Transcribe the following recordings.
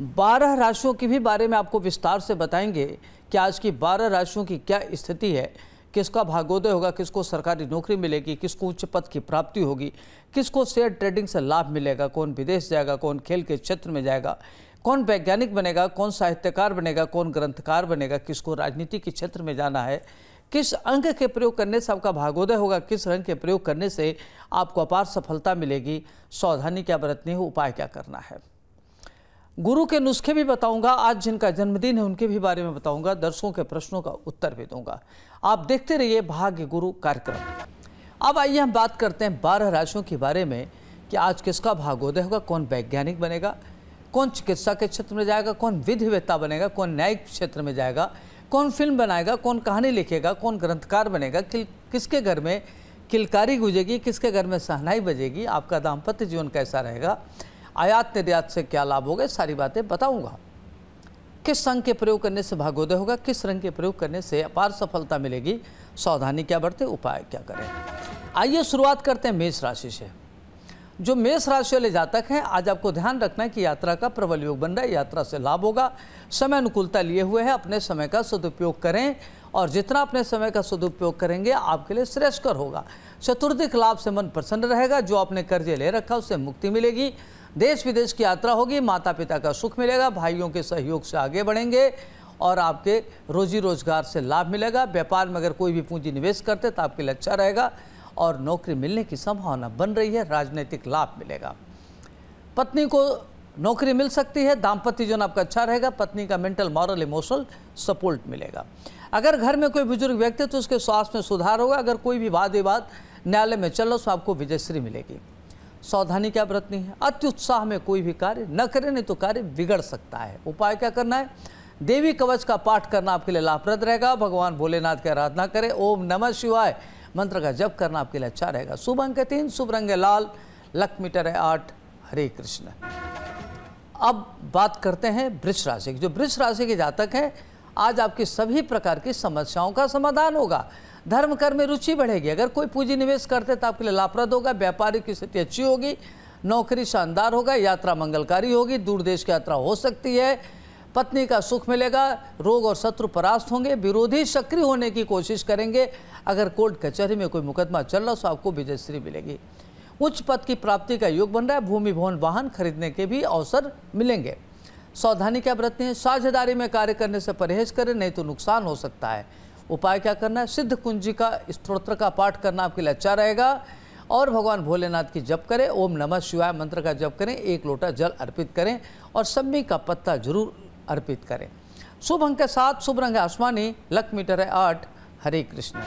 बारह राशियों के भी बारे में आपको विस्तार से बताएंगे कि आज की बारह राशियों की क्या स्थिति है किसका भागोदय होगा किसको सरकारी नौकरी मिलेगी किसको उच्च पद की प्राप्ति होगी किसको शेयर ट्रेडिंग से लाभ मिलेगा कौन विदेश जाएगा कौन खेल के क्षेत्र में जाएगा कौन वैज्ञानिक बनेगा कौन साहित्यकार बनेगा कौन ग्रंथकार बनेगा किसको राजनीति के क्षेत्र में जाना है किस अंग के प्रयोग करने से आपका भागोदय होगा किस रंग के प्रयोग करने से आपको अपार सफलता मिलेगी सावधानी क्या बरतनी हो उपाय क्या करना है गुरु के नुस्खे भी बताऊंगा आज जिनका जन्मदिन है उनके भी बारे में बताऊंगा दर्शकों के प्रश्नों का उत्तर भी दूंगा आप देखते रहिए भाग्य गुरु कार्यक्रम अब आइए हम बात करते हैं बारह राशियों के बारे में कि आज किसका भागोदय होगा कौन वैज्ञानिक बनेगा कौन चिकित्सा के क्षेत्र में जाएगा कौन विधिवेत्ता बनेगा कौन न्यायिक क्षेत्र में जाएगा कौन फिल्म बनाएगा कौन कहानी लिखेगा कौन ग्रंथकार बनेगा कि, किसके घर में किलकारी गुजेगी किसके घर में सहनाई बजेगी आपका दाम्पत्य जीवन कैसा रहेगा आयात निर्यात से क्या लाभ होगा सारी बातें बताऊंगा किस रंग के प्रयोग करने से भागोदय होगा किस रंग के प्रयोग करने से अपार सफलता मिलेगी सावधानी क्या बढ़ते उपाय क्या करें आइए शुरुआत करते हैं मेष राशि से जो मेष राशि वाले जातक हैं आज आपको ध्यान रखना है कि यात्रा का प्रबल योग बन रहा है यात्रा से लाभ होगा समय अनुकूलता लिए हुए हैं अपने समय का सदुपयोग करें और जितना अपने समय का सदुपयोग करेंगे आपके लिए श्रेष्ठकर होगा चतुर्दिक लाभ से मन प्रसन्न रहेगा जो आपने कर्जे ले रखा उससे मुक्ति मिलेगी देश विदेश की यात्रा होगी माता पिता का सुख मिलेगा भाइयों के सहयोग से आगे बढ़ेंगे और आपके रोजी रोजगार से लाभ मिलेगा व्यापार में अगर कोई भी पूंजी निवेश करते तो आपके लिए अच्छा रहेगा और नौकरी मिलने की संभावना बन रही है राजनीतिक लाभ मिलेगा पत्नी को नौकरी मिल सकती है दाम्पत्य जीवन आपका अच्छा रहेगा पत्नी का मेंटल मॉरल इमोशनल सपोर्ट मिलेगा अगर घर में कोई बुजुर्ग व्यक्ति तो उसके स्वास्थ्य में सुधार होगा अगर कोई भी वाद विवाद न्यायालय में चल रहा तो आपको विजयश्री मिलेगी सावधानी क्या बरतनी है अत्युत्साह में कोई भी कार्य न करें नहीं तो कार्य बिगड़ सकता है उपाय क्या करना है देवी कवच का पाठ करना आपके लिए लाभप्रद रहेगा भगवान भोलेनाथ की आराधना करें ओम नमः शिवाय मंत्र का जप करना आपके लिए अच्छा रहेगा शुभ अंक तीन शुभ रंग लाल लक मीटर है आठ हरे कृष्ण अब बात करते हैं वृक्ष राशि की जो वृक्ष राशि के जातक हैं आज आपकी सभी प्रकार की समस्याओं का समाधान होगा धर्म कर में रुचि बढ़ेगी अगर कोई पूंजी निवेश करते तो आपके लिए लाभप्रद होगा व्यापारिक की स्थिति अच्छी होगी नौकरी शानदार होगा यात्रा मंगलकारी होगी दूर देश की यात्रा हो सकती है पत्नी का सुख मिलेगा रोग और शत्रु परास्त होंगे विरोधी सक्रिय होने की कोशिश करेंगे अगर कोर्ट कचहरी में कोई मुकदमा चल रहा तो आपको विजयश्री मिलेगी उच्च पद की प्राप्ति का योग बन रहा है भूमि भवन वाहन खरीदने के भी अवसर मिलेंगे सावधानी क्या बरतनी है साझेदारी में कार्य करने से परहेज करें नहीं तो नुकसान हो सकता है उपाय क्या करना है सिद्ध कुंजी का स्त्रोत्र का पाठ करना आपके लिए अच्छा रहेगा और भगवान भोलेनाथ की जप करें ओम नमः शिवाय मंत्र का जप करें एक लोटा जल अर्पित करें और सम्मी का पत्ता जरूर अर्पित करें शुभ अंक के साथ शुभ रंग आसमानी लक मीटर है आठ हरे कृष्ण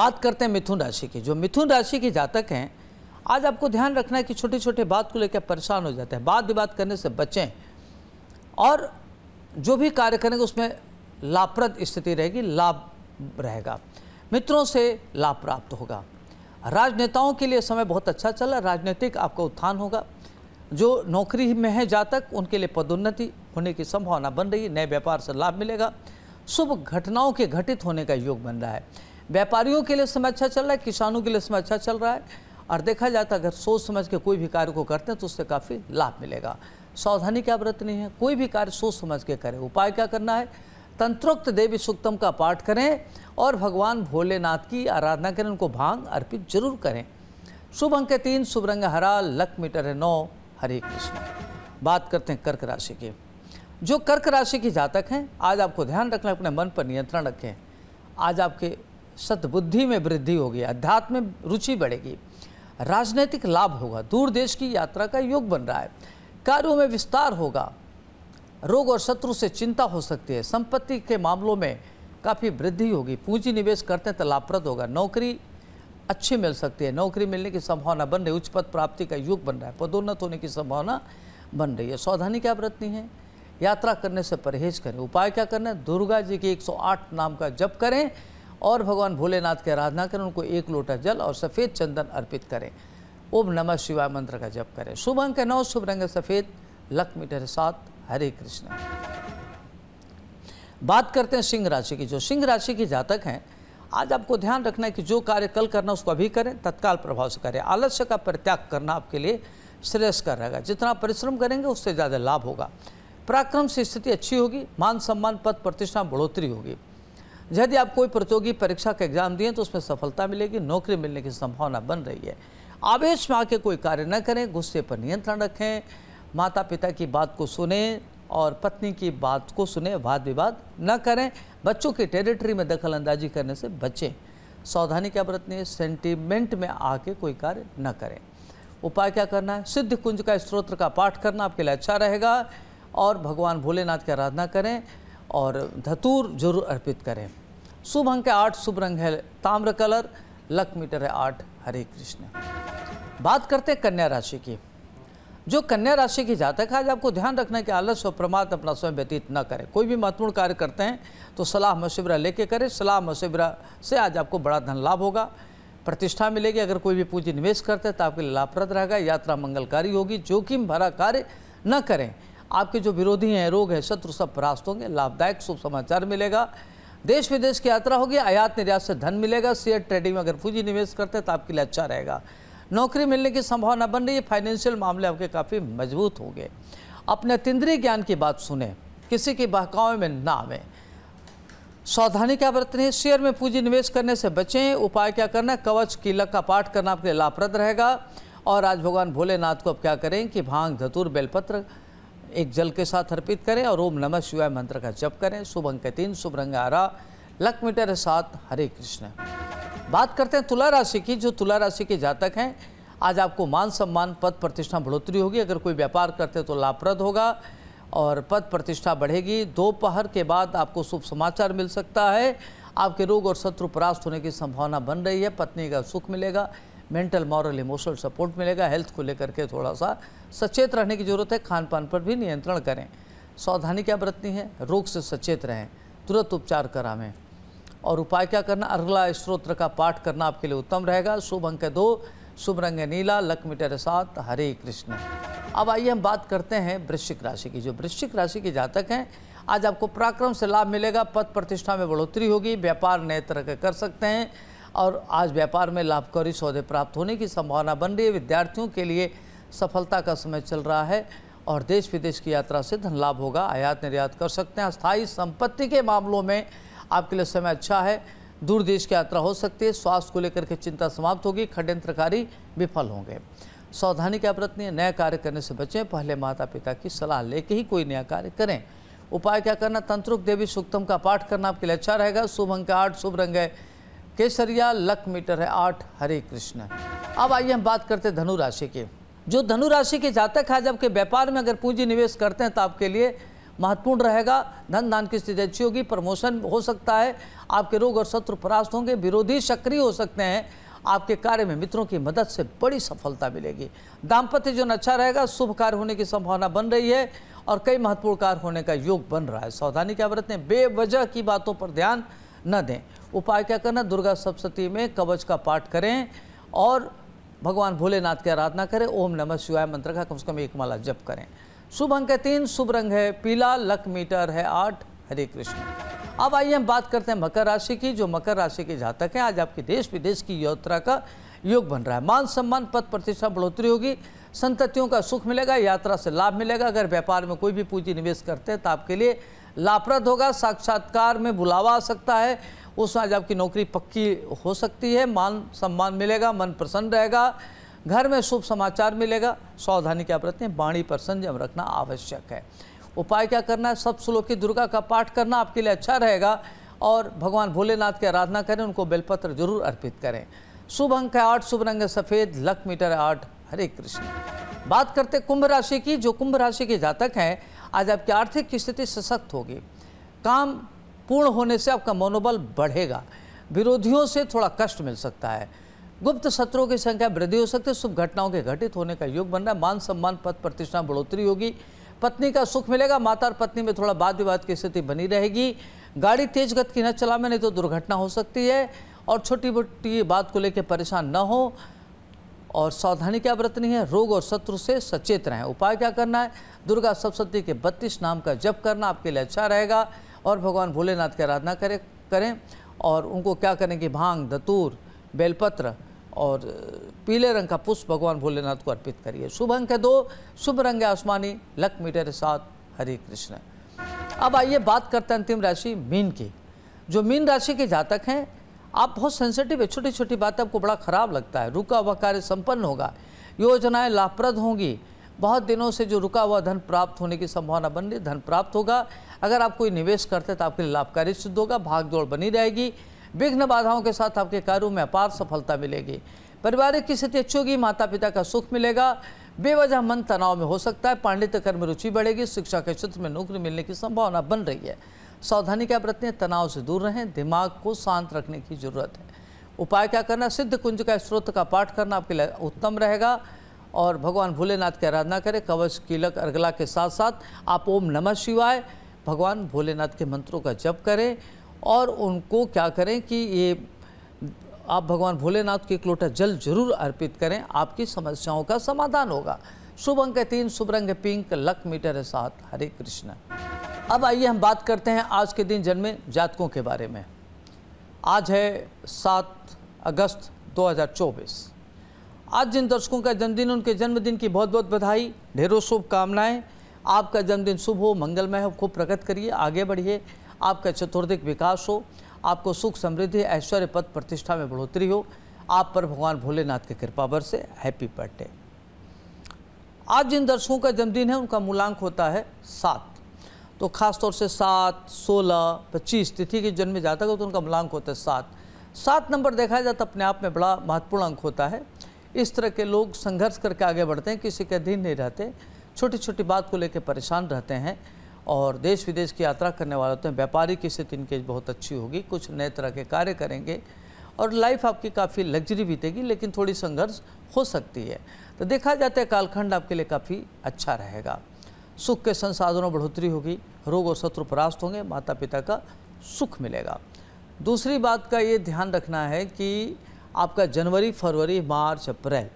बात करते हैं मिथुन राशि की जो मिथुन राशि के जातक हैं आज आपको ध्यान रखना है कि छोटे छोटे बात को लेकर परेशान हो जाते हैं बात विवाद करने से बचें और जो भी कार्य करेंगे उसमें लाभप्रद स्थिति रहेगी लाभ रहेगा मित्रों से लाभ प्राप्त होगा राजनेताओं के लिए समय बहुत अच्छा चला राजनीतिक आपका उत्थान होगा जो नौकरी में है जातक उनके लिए पदोन्नति होने की संभावना बन रही है नए व्यापार से लाभ मिलेगा शुभ घटनाओं के घटित होने का योग बन रहा है व्यापारियों के लिए समय अच्छा चल रहा है किसानों के लिए समय अच्छा चल रहा है और देखा जाता तो अगर सोच समझ के कोई भी कार्य को करते हैं तो उससे काफ़ी लाभ मिलेगा सावधानी क्या बरतनी है कोई भी कार्य सोच समझ के करें उपाय क्या करना है तंत्रोक्त देवी सुक्तम का पाठ करें और भगवान भोलेनाथ की आराधना करें उनको भांग अर्पित जरूर करें शुभ अंक तीन शुभ रंग हरा लक मीटर है नौ हरे कृष्ण बात करते हैं कर्क राशि की जो कर्क राशि के जातक हैं आज आपको ध्यान रखना अपने मन पर नियंत्रण रखें आज आपके सतबुद्धि में वृद्धि होगी अध्यात्म में रुचि बढ़ेगी राजनीतिक लाभ होगा दूर देश की यात्रा का योग बन रहा है कार्यों में विस्तार होगा रोग और शत्रु से चिंता हो सकती है संपत्ति के मामलों में काफ़ी वृद्धि होगी पूंजी निवेश करते हैं तो लाभप्रद होगा नौकरी अच्छी मिल सकती है नौकरी मिलने की संभावना बन रही उच्च पद प्राप्ति का युग बन रहा है पदोन्नत होने की संभावना बन रही है सावधानी क्या बरतनी है यात्रा करने से परहेज करें उपाय क्या करना है दुर्गा जी के 108 नाम का जप करें और भगवान भोलेनाथ की आराधना करें उनको एक लोटा जल और सफ़ेद चंदन अर्पित करें ओम नमः शिवाय मंत्र का जप करें शुभ अंक नौ शुभ रंग सफ़ेद लक्ष्मी ढेर सात हरे कृष्ण बात करते हैं सिंह राशि की जो सिंह राशि के जातक हैं आज आपको ध्यान रखना है कि जो कार्य कल करना उसको अभी करें तत्काल प्रभाव से करें आलस्य का परित्याग करना आपके लिए श्रेयस्कर रहेगा जितना परिश्रम करेंगे उससे ज़्यादा लाभ होगा पराक्रम से स्थिति अच्छी होगी मान सम्मान पद प्रतिष्ठा बढ़ोतरी होगी यदि आप कोई प्रतियोगी परीक्षा का एग्जाम दिए तो उसमें सफलता मिलेगी नौकरी मिलने की संभावना बन रही है आवेश में आके कोई कार्य न करें गुस्से पर नियंत्रण रखें माता पिता की बात को सुने और पत्नी की बात को सुने वाद विवाद न करें बच्चों की टेरिटरी में दखल अंदाजी करने से बचें सावधानी क्या बरतनी है सेंटिमेंट में आके कोई कार्य न करें उपाय क्या करना है सिद्ध कुंज का स्त्रोत्र का पाठ करना आपके लिए अच्छा रहेगा और भगवान भोलेनाथ की आराधना करें और धतूर जरूर अर्पित करें शुभ अंक है आठ शुभ रंग है ताम्र कलर लक मीटर है आठ हरे कृष्ण बात करते हैं कन्या राशि की जो कन्या राशि के जातक है आज आपको ध्यान रखना है कि आलस और प्रमाद अपना समय व्यतीत न करें कोई भी महत्वपूर्ण कार्य करते हैं तो सलाह मशिवरा लेके करें सलाह मशिवरा से आज आपको बड़ा धन लाभ होगा प्रतिष्ठा मिलेगी अगर कोई भी पूंजी निवेश करते हैं तो आपके लिए लाभप्रद रहेगा यात्रा मंगलकारी होगी जोखिम भरा कार्य न करें आपके जो विरोधी हैं रोग हैं शत्रु सब परास्त होंगे लाभदायक शुभ समाचार मिलेगा देश विदेश की यात्रा होगी आयात निर्यात से धन मिलेगा शेयर ट्रेडिंग में अगर पूंजी निवेश करते हैं तो आपके लिए अच्छा रहेगा नौकरी मिलने की संभावना बन रही है फाइनेंशियल मामले आपके काफ़ी मजबूत होंगे अपने तिंद्रीय ज्ञान की बात सुने किसी की बहकावे में ना आवें सावधानी क्या बरतनी है शेयर में पूंजी निवेश करने से बचें उपाय क्या करना है कवच किलक का पाठ करना आपके लिए लाभप्रद रहेगा और आज भगवान भोलेनाथ को अब क्या करें कि भांग धतूर बेलपत्र एक जल के साथ अर्पित करें और ओम नमः शिवाय मंत्र का जप करें शुभ अंक तीन शुभ रंग आरा लक सात हरे कृष्ण बात करते हैं तुला राशि की जो तुला राशि के जातक हैं आज आपको मान सम्मान पद प्रतिष्ठा बढ़ोतरी होगी अगर कोई व्यापार करते तो लाभप्रद होगा और पद प्रतिष्ठा बढ़ेगी दोपहर के बाद आपको शुभ समाचार मिल सकता है आपके रोग और शत्रु परास्त होने की संभावना बन रही है पत्नी का सुख मिलेगा मेंटल मॉरल इमोशनल सपोर्ट मिलेगा हेल्थ को लेकर के थोड़ा सा सचेत रहने की ज़रूरत है खान पान पर भी नियंत्रण करें सावधानी क्या बरतनी है रोग से सचेत रहें तुरंत उपचार करावें और उपाय क्या करना अर्घला स्त्रोत्र का पाठ करना आपके लिए उत्तम रहेगा शुभ अंक दो शुभ रंग नीला लक्ष्मी तेरे सात हरे कृष्ण अब आइए हम बात करते हैं वृश्चिक राशि की जो वृश्चिक राशि के जातक हैं आज आपको पराक्रम से लाभ मिलेगा पद प्रतिष्ठा में बढ़ोतरी होगी व्यापार नए तरह के कर सकते हैं और आज व्यापार में लाभकारी सौदे प्राप्त होने की संभावना बन रही है विद्यार्थियों के लिए सफलता का समय चल रहा है और देश विदेश की यात्रा से धन लाभ होगा आयात निर्यात कर सकते हैं स्थायी संपत्ति के मामलों में आपके लिए समय अच्छा है दूर देश की यात्रा हो सकती है स्वास्थ्य को लेकर के चिंता समाप्त होगी खड्यंत्रकारी विफल होंगे सावधानी क्या बरतनी है नया कार्य करने से बचें पहले माता पिता की सलाह लेके ही कोई नया कार्य करें उपाय क्या करना तंत्रुक देवी सुक्तम का पाठ करना आपके लिए अच्छा रहेगा शुभ अंक आठ शुभ रंग है केसरिया लक मीटर है आठ हरे कृष्ण अब आइए हम बात करते हैं धनु राशि की जो धनु राशि के जातक है जबकि व्यापार में अगर पूंजी निवेश करते हैं तो आपके लिए महत्वपूर्ण रहेगा धन दान की स्थिति अच्छी होगी प्रमोशन हो सकता है आपके रोग और शत्रु परास्त होंगे विरोधी सक्रिय हो सकते हैं आपके कार्य में मित्रों की मदद से बड़ी सफलता मिलेगी दाम्पत्य जीवन अच्छा रहेगा शुभ कार्य होने की संभावना बन रही है और कई महत्वपूर्ण कार्य होने का योग बन रहा है सावधानी क्या बरतें बेवजह की बातों पर ध्यान न दें उपाय क्या करना दुर्गा सप्तती में कवच का पाठ करें और भगवान भोलेनाथ की आराधना करें ओम नमः शिवाय मंत्र का कम से कम एक माला जप करें शुभ अंक है तीन शुभ रंग है पीला लक मीटर है आठ हरे कृष्ण अब आइए हम बात करते हैं मकर राशि की जो मकर राशि के जातक हैं आज आपके देश विदेश की यात्रा का योग बन रहा है मान सम्मान पद प्रतिष्ठा बढ़ोतरी होगी संततियों का सुख मिलेगा यात्रा से लाभ मिलेगा अगर व्यापार में कोई भी पूंजी निवेश करते हैं तो आपके लिए लाभप्रद होगा साक्षात्कार में बुलावा आ सकता है उस आज आपकी नौकरी पक्की हो सकती है मान सम्मान मिलेगा मन प्रसन्न रहेगा घर में शुभ समाचार मिलेगा सावधानी क्या बरतें वाणी पर संयम रखना आवश्यक है उपाय क्या करना है सब श्लोकी दुर्गा का पाठ करना आपके लिए अच्छा रहेगा और भगवान भोलेनाथ की आराधना करें उनको बेलपत्र जरूर अर्पित करें शुभ अंक है आठ शुभ रंग है सफ़ेद लक मीटर है आठ हरे कृष्ण बात करते कुंभ राशि की जो कुंभ राशि के जातक हैं आज आपकी आर्थिक स्थिति सशक्त होगी काम पूर्ण होने से आपका मनोबल बढ़ेगा विरोधियों से थोड़ा कष्ट मिल सकता है गुप्त सत्रों की संख्या वृद्धि हो सकती है शुभ घटनाओं के घटित होने का योग बन रहा है मान सम्मान पद प्रतिष्ठा बढ़ोतरी होगी पत्नी का सुख मिलेगा माता और पत्नी में थोड़ा वाद विवाद की स्थिति बनी रहेगी गाड़ी तेज गति की न चला में नहीं तो दुर्घटना हो सकती है और छोटी मोटी बात को लेकर परेशान न हो और सावधानी क्या बरतनी है रोग और शत्रु से सचेत रहें उपाय क्या करना है दुर्गा सप्तती के बत्तीस नाम का जप करना आपके लिए अच्छा रहेगा और भगवान भोलेनाथ की आराधना करें करें और उनको क्या करें कि भांग दतूर बेलपत्र और पीले रंग का पुष्प भगवान भोलेनाथ को अर्पित करिए शुभ अंक है दो शुभ रंग है आसमानी लक मीटर सात साथ हरे कृष्ण अब आइए बात करते हैं अंतिम राशि मीन की जो मीन राशि के जातक हैं आप बहुत सेंसिटिव है छोटी छोटी बातें आपको बड़ा ख़राब लगता है रुका हुआ कार्य संपन्न होगा योजनाएं लाभप्रद होंगी बहुत दिनों से जो रुका हुआ धन प्राप्त होने की संभावना बन रही धन प्राप्त होगा अगर आप कोई निवेश करते हैं तो आपके लिए लाभकारी सिद्ध होगा भागदौड़ बनी रहेगी विघ्न बाधाओं के साथ आपके कार्यों में अपार सफलता मिलेगी पारिवारिक की स्थिति अच्छी होगी माता पिता का सुख मिलेगा बेवजह मन तनाव में हो सकता है पांडित्य कर्म में रुचि बढ़ेगी शिक्षा के क्षेत्र में नौकरी मिलने की संभावना बन रही है सावधानी क्या बरतें तनाव से दूर रहें दिमाग को शांत रखने की जरूरत है उपाय क्या करना सिद्ध कुंज का स्रोत का पाठ करना आपके लिए उत्तम रहेगा और भगवान भोलेनाथ की आराधना करें कवच कीलक अर्गला के साथ साथ आप ओम नमः शिवाय भगवान भोलेनाथ के मंत्रों का जप करें और उनको क्या करें कि ये आप भगवान भोलेनाथ के एक लोटा जल जरूर अर्पित करें आपकी समस्याओं का समाधान होगा शुभ अंक है तीन शुभ रंग पिंक लक मीटर है साथ हरे कृष्ण अब आइए हम बात करते हैं आज के दिन जन्मे जातकों के बारे में आज है सात अगस्त 2024 आज जिन दर्शकों का जन्मदिन उनके जन्मदिन की बहुत बहुत बधाई ढेरों शुभकामनाएँ आपका जन्मदिन शुभ हो मंगलमय हो खूब प्रगत करिए आगे बढ़िए आपका चतुर्दिक विकास हो आपको सुख समृद्धि ऐश्वर्य पद प्रतिष्ठा में बढ़ोतरी हो आप पर भगवान भोलेनाथ की कृपा बर से हैप्पी बर्थडे आज जिन दर्शकों का जन्मदिन है उनका मूलांक होता है सात तो खासतौर से सात सोलह पच्चीस तिथि के जन्म जाता है तो उनका मूलांक होता है सात सात नंबर देखा जाए तो अपने आप में बड़ा महत्वपूर्ण अंक होता है इस तरह के लोग संघर्ष करके आगे बढ़ते हैं किसी के अधीन नहीं रहते छोटी छोटी बात को लेकर परेशान रहते हैं और देश विदेश की यात्रा करने वाले होते तो हैं व्यापारिक की स्थिति इनके बहुत अच्छी होगी कुछ नए तरह के कार्य करेंगे और लाइफ आपकी काफ़ी लग्जरी बीतेगी लेकिन थोड़ी संघर्ष हो सकती है तो देखा जाता है कालखंड आपके लिए काफ़ी अच्छा रहेगा सुख के संसाधनों बढ़ोतरी होगी रोग और शत्रु परास्त होंगे माता पिता का सुख मिलेगा दूसरी बात का ये ध्यान रखना है कि आपका जनवरी फरवरी मार्च अप्रैल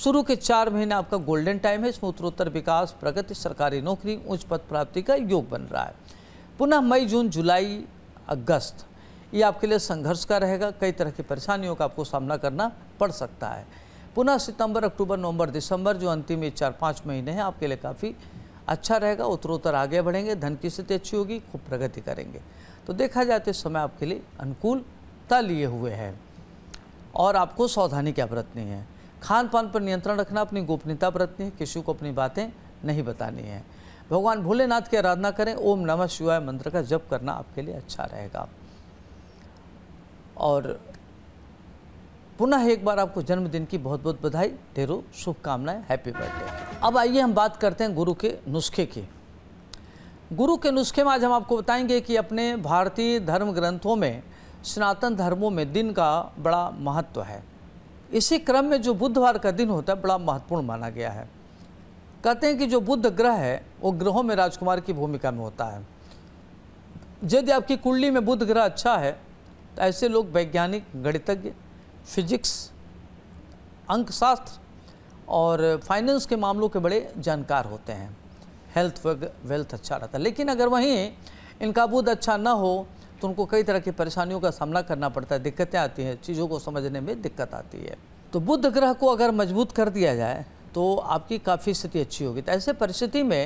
शुरू के चार महीने आपका गोल्डन टाइम है इसमें उत्तरोत्तर विकास प्रगति सरकारी नौकरी उच्च पद प्राप्ति का योग बन रहा है पुनः मई जून जुलाई अगस्त ये आपके लिए संघर्ष का रहेगा कई तरह की परेशानियों का आपको सामना करना पड़ सकता है पुनः सितंबर अक्टूबर नवंबर दिसंबर जो अंतिम ये चार पाँच महीने हैं आपके लिए काफ़ी अच्छा रहेगा उत्तरोत्तर आगे बढ़ेंगे धन की स्थिति अच्छी होगी खूब प्रगति करेंगे तो देखा जाए तो समय आपके लिए अनुकूलता लिए हुए हैं और आपको सावधानी क्या बरतनी है खान पान पर नियंत्रण रखना अपनी गोपनीयता बरतनी है किसी को अपनी बातें नहीं बतानी है भगवान भोलेनाथ की आराधना करें ओम नमः शिवाय मंत्र का जप करना आपके लिए अच्छा रहेगा और पुनः एक बार आपको जन्मदिन की बहुत बहुत बधाई ढेरों शुभकामनाएं हैप्पी बर्थडे अब आइए हम बात करते हैं गुरु के नुस्खे की गुरु के नुस्खे में आज हम आपको बताएंगे कि अपने भारतीय धर्म ग्रंथों में सनातन धर्मों में दिन का बड़ा महत्व है इसी क्रम में जो बुधवार का दिन होता है बड़ा महत्वपूर्ण माना गया है कहते हैं कि जो बुद्ध ग्रह है वो ग्रहों में राजकुमार की भूमिका में होता है यदि आपकी कुंडली में बुद्ध ग्रह अच्छा है तो ऐसे लोग वैज्ञानिक गणितज्ञ फिजिक्स अंकशास्त्र और फाइनेंस के मामलों के बड़े जानकार होते हैं हेल्थ वेल्थ अच्छा रहता है लेकिन अगर वहीं इनका बुद्ध अच्छा ना हो तो उनको कई तरह की परेशानियों का सामना करना पड़ता है दिक्कतें आती हैं चीज़ों को समझने में दिक्कत आती है तो बुद्ध ग्रह को अगर मजबूत कर दिया जाए तो आपकी काफ़ी स्थिति अच्छी होगी तो ऐसे परिस्थिति में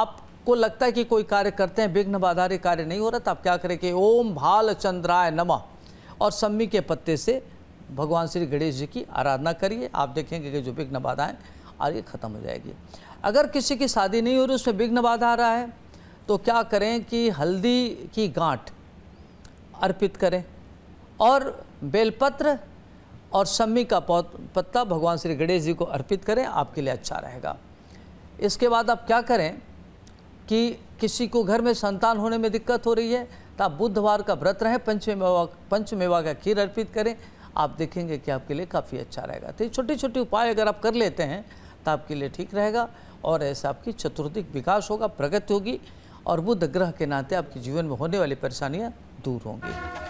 आपको लगता है कि कोई कार्य करते हैं विघ्न बाधारी कार्य नहीं हो रहा तो आप क्या करें कि ओम भाल चंद्राय नमा और सम्मी के पत्ते से भगवान श्री गणेश जी की आराधना करिए आप देखेंगे कि जो विघ्न बाधाएँ आगे खत्म हो जाएगी अगर किसी की शादी नहीं हो रही उसमें विघ्न बाधा आ रहा है तो क्या करें कि हल्दी की गांठ अर्पित करें और बेलपत्र और सम्मी का पत्ता भगवान श्री गणेश जी को अर्पित करें आपके लिए अच्छा रहेगा इसके बाद आप क्या करें कि किसी को घर में संतान होने में दिक्कत हो रही है तो आप बुधवार का व्रत रहें पंचमेवा पंचमेवा का खीर अर्पित करें आप देखेंगे कि आपके लिए काफ़ी अच्छा रहेगा तो ये छोटे छोटे उपाय अगर आप कर लेते हैं तो आपके लिए ठीक रहेगा और ऐसा आपकी चतुर्दिक विकास होगा प्रगति होगी और बुध ग्रह के नाते आपके जीवन में होने वाली परेशानियाँ दूर होंगी